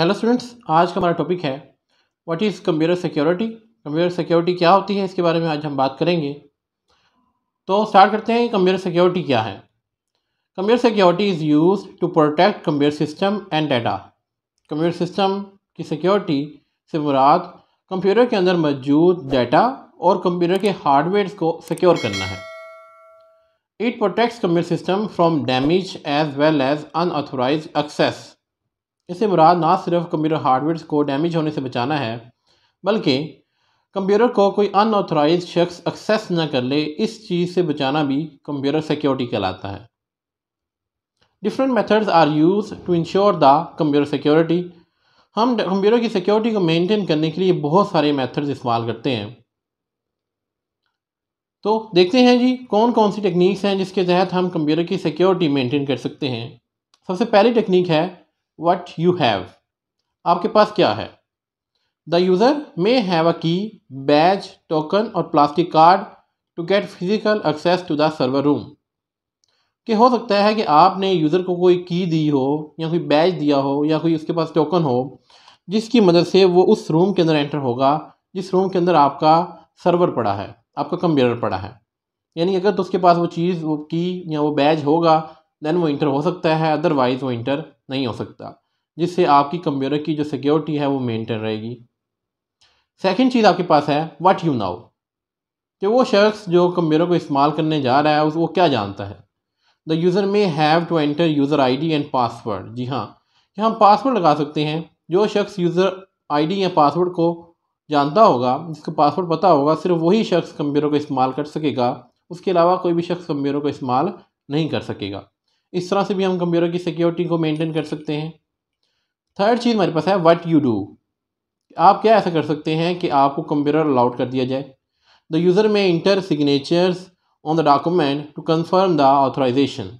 hello students आज का हमारा टॉपिक है what is computer security computer security क्या होती है इसके बारे में आज हम बात करेंगे तो स्टार्ट करते हैं कंप्यूटर सिक्योरिटी क्या है computer security is use to protect computer system and data computer system की सिक्योरिटी से मुराद कंप्यूटर के अंदर मौजूद डाटा और कंप्यूटर के हार्डवेयर को सिक्योर करना है it protects computer system from damage as well as unauthorize access इससे मुराद ना सिर्फ कंप्यूटर हार्डवेयर को डैमेज होने से बचाना है बल्कि कंप्यूटर को कोई अनऑथराइज शख्स एक्सेस न कर ले इस चीज़ से बचाना भी कंप्यूटर सिक्योरिटी कहलाता है different methods are use to ensure the computer security हम कंप्यूटर की सिक्योरिटी को मेनटेन करने के लिए बहुत सारे मैथड्स इस्तेमाल करते हैं तो देखते हैं जी कौन कौन सी टेक्निक्स हैं जिसके तहत हम कंप्यूटर की सिक्योरिटी मेंटेन कर सकते हैं सबसे पहली टेक्निक है वट यू हैव आपके पास क्या है the user may have a key badge token और plastic card to get physical access to the server room कि हो सकता है कि आपने यूज़र को कोई की दी हो या कोई बैज दिया हो या कोई उसके पास टोकन हो जिसकी मदद से वो उस रूम के अंदर एंटर होगा जिस रूम के अंदर आपका सर्वर पड़ा है आपका कंप्यूटर पड़ा है यानी अगर तो उसके पास वो चीज़ वो की या वो बैज होगा देन वो इंटर हो सकता है अदरवाइज़ वो इंटर नहीं हो सकता जिससे आपकी कंप्यूटर की जो सिक्योरिटी है वो मेंटेन रहेगी सेकंड चीज़ आपके पास है व्हाट यू नाउ कि वो शख्स जो कंप्यूटर को इस्तेमाल करने जा रहा है वो क्या जानता है the user may have to enter user ID and password जी हाँ यहाँ हम पासवर्ड लगा सकते हैं जो शख्स यूज़र आईडी या पासवर्ड को जानता होगा जिसको पासवर्ड पता होगा सिर्फ वही शख्स कंप्यूटर को इस्तेमाल कर सकेगा उसके अलावा कोई भी शख्स कंप्यूटर को इस्तेमाल नहीं कर सकेगा इस तरह से भी हम कंप्यूटर की सिक्योरिटी को मेंटेन कर सकते हैं थर्ड चीज़ हमारे पास है व्हाट यू डू आप क्या ऐसा कर सकते हैं कि आपको कंप्यूटर अलाउड कर दिया जाए the user may enter signatures on the document to confirm the authorization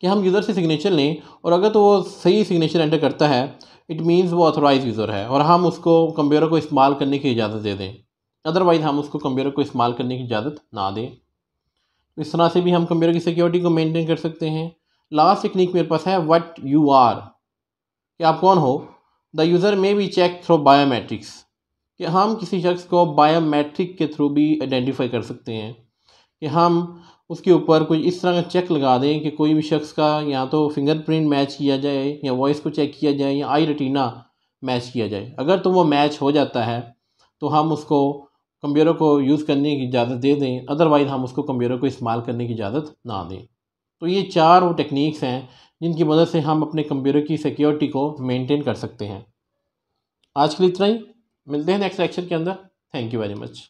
कि हम यूज़र से सिग्नेचर लें और अगर तो वो सही सिग्नेचर एंटर करता है इट मीन्स वो ऑथोराइज यूज़र है और हम उसको कंप्यूटर को इस्तेमाल करने की इजाज़त दे दें अदरवाइज़ हम उसको कंप्यूटर को इस्तेमाल करने की इजाज़त ना दें इस तरह से भी हम कंप्यूटर की सिक्योरिटी को मेंटेन कर सकते हैं लास्ट टेक्निक मेरे पास है व्हाट यू आर कि आप कौन हो the user may be check through biometrics कि हम किसी शख्स को बायोमेट्रिक के थ्रू भी आइडेंटिफाई कर सकते हैं कि हम उसके ऊपर कुछ इस तरह का चेक लगा दें कि कोई भी शख्स का या तो फिंगरप्रिंट मैच किया जाए या वॉइस को चेक किया जाए या आई रटीना मैच किया जाए अगर तो वो मैच हो जाता है तो हम उसको कंप्यूटर को यूज़ करने की इजाज़त दे दें अदरवाइज़ हम उसको कंप्यूटर को इस्तेमाल करने की इजाज़त ना दें तो ये चार वो टेक्निक्स हैं जिनकी मदद से हम अपने कंप्यूटर की सिक्योरिटी को मेनटेन कर सकते हैं आज के लिए इतना ही मिलते हैं नेक्स्ट लेक्चर के अंदर थैंक यू वेरी मच